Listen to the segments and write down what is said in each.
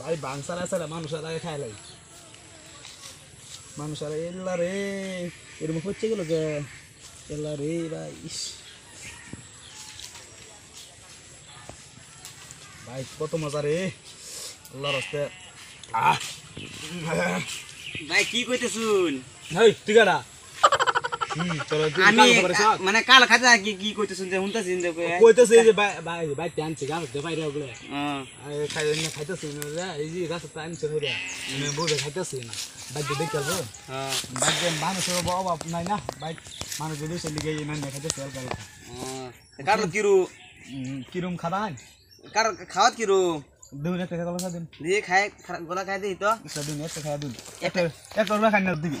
ভাই বাংসার আছে রে মানুষের আগে খাই লাই মানুষের এল্লা রে এরকম হচ্ছে গেল কে এল্লা রে ভাই ভাই কত মজা রে আল্লাহ রাস্তে আহ ভাই কি কইতে শুন ভাই তুই গাড়া আমি মানে কাল খাতে কি কি কইতেছেন যে শুনতাছেন যে কইতেছে যে ভাই ভাই প্যান ছিল আর দেবাই রে ওগুলো খাই না খাইতেছি না এই যে রাস্তা প্যান ছিল রে আমি বলে খাইতেছি না বাইক দিয়ে দেখতে পারবো বাইক দিয়ে মানুষের অভাব নাই না বাইক মানুষ যদি সে লিগে এই মানে খাইতেছে আর কাল কার কিরু কিরম খাওয়া হয় কার খাওয়াত কিরু দুই একটা খাওয়া দিন গোলা খাই দিই তো দিন একটা খাই দিন একটা খাই দিবি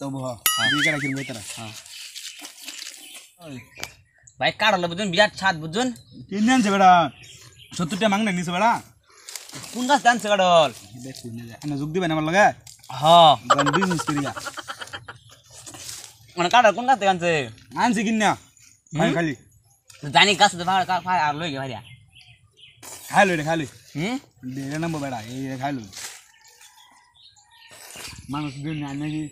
ತಗೋ ಬೀಜನ ಹಾಕಿ ಬೈತಾರ ভাই কাড়ালো বুঝুন বিরাট ছাদ বুঝুন কিনে আনছে বেড়া সত্তর টাকা মাংনা নিছে বেড়া কোন গাছ আনছে কাড়ল এনে যোগ দিবেন আমার লগে হ্যাঁ বিজনেস করি যা মানে কাড়াল কোন গাছ থেকে আনছে আনছে কিনে ভাই খালি জানি গাছ তো ভাড়া কার আর লই গে ভাইয়া খাই লই রে খাই লই হুম দেড় নম্বর বেড়া এই খাই লই মানুষ দিন আনে কি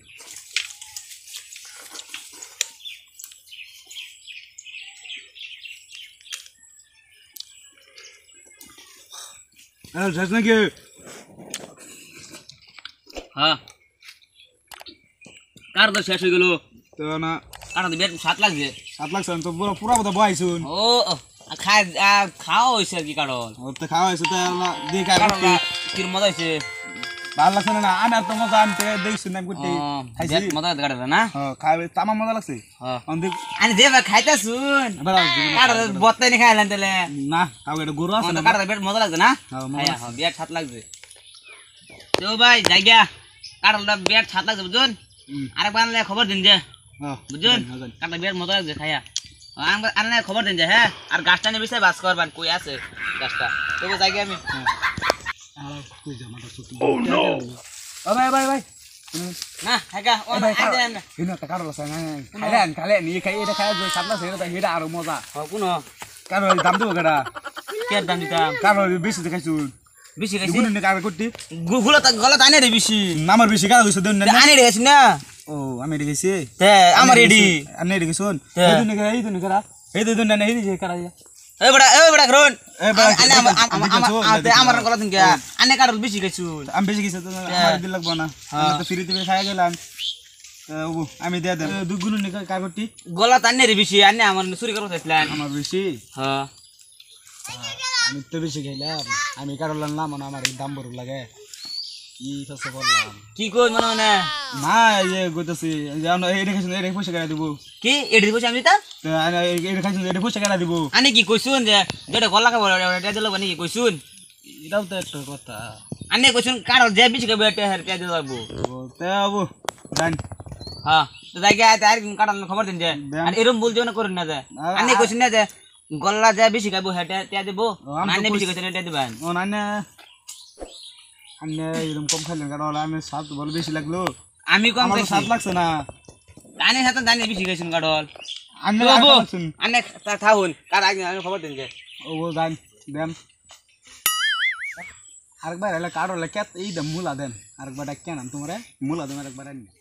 হ্যাঁ, শেষ নাকি হ্যাঁ কার তো শেষ হয়ে গেল তো না কারণ বেট সাত লাখ যে সাত লাখ তো পুরো পুরো কথা বয়াইছুন ও খাওয়া হয়েছে আর কি কারণ তো খাওয়া হয়েছে তো দিয়ে কারণ কি মজা হয়েছে ভালো লাগছে না আমি আর তো মজা আমি দেখছি না গুটি মজা গাড়া না হ্যাঁ তামা মজা লাগছে আমি দে ভাই খাইতা শুন খাইলাম তাহলে না তাও এটা গরু আছে না কার বেট মজা লাগছে না বিয়ার ছাত লাগছে তো ভাই জায়গা কার বিয়ার ছাত লাগছে বুঝুন আরেকবার আনলে খবর দিন যে বুঝুন কার বিয়ার মজা লাগছে খাইয়া আনলে খবর দিন যে হ্যাঁ আর গাছটা নিয়ে বিষয়ে বাস করবার কই আছে গাছটা তবু জায়গা আমি ভাই ভাই ভাই Nah, agak orang ada nih. Ini tak kalau saya nih. Kalian kalian ini kayak ini kayak jadi sabla saya tak hira arum moza. Aku no. Kalau dam tuh gara. Kiat dam dam. Kalau bisa dekat tuh. বেশি খাইছি গুলো নে কারে কুটি গুলো তো গলত আনে রে বেশি আমার বেশি কাজ হইছে দন না আনে রে খাইছি না ও আমি রে খাইছি তে আমার রেডি আনে রে খাইছুন এই দুনে এই দুনে করা এই দুনে না এই যে করা এই বড়া এই বড়া গ্রোন আমার গলা দিন গিয়া আনে কাটল বেশি গেছু আমি বেশি গেছি হ্যাঁ। লাগবো না হ্যাঁ। আমি তো ফ্রিতে খাই গেলাম ওবু আমি দেয়া দেন দুগুলো নিকা কাগটি গলা তান্নে রে বেশি আনে আমার চুরি করতে প্ল্যান আমার বেশি হ্যাঁ আমি তো বেশি খাইলাম আমি আমার দাম বড় লাগে কি কি কই মানে মানে? ইয়ে যে যেটা গলা খাবো এটা কি কইছুন কথা আনি কইছুন কার যে বিচ খাবে এটা হের পেয়ে তে বাবু ডান হ্যাঁ তো খবর দিন যে আর এরকম বলতে না করেন না যে আনি কইছুন না যে গলা যা বেশি খাবো হেটা তে দেবো মানে বেশি কইছেন এটা দিবেন না আপনি এরকম কম আমি সাত বল লাগলো আমি কম খাইছি সাত লাগছে না আনে আনে লাগছেন আনে থাকুন কার আমি খবর দিন যে ও দান দেন আরেকবার এলে হলে কেত এই দাম মূলা দেন আরেকবার ডাক কেন তোমার মূলা দেন আরেকবার আনি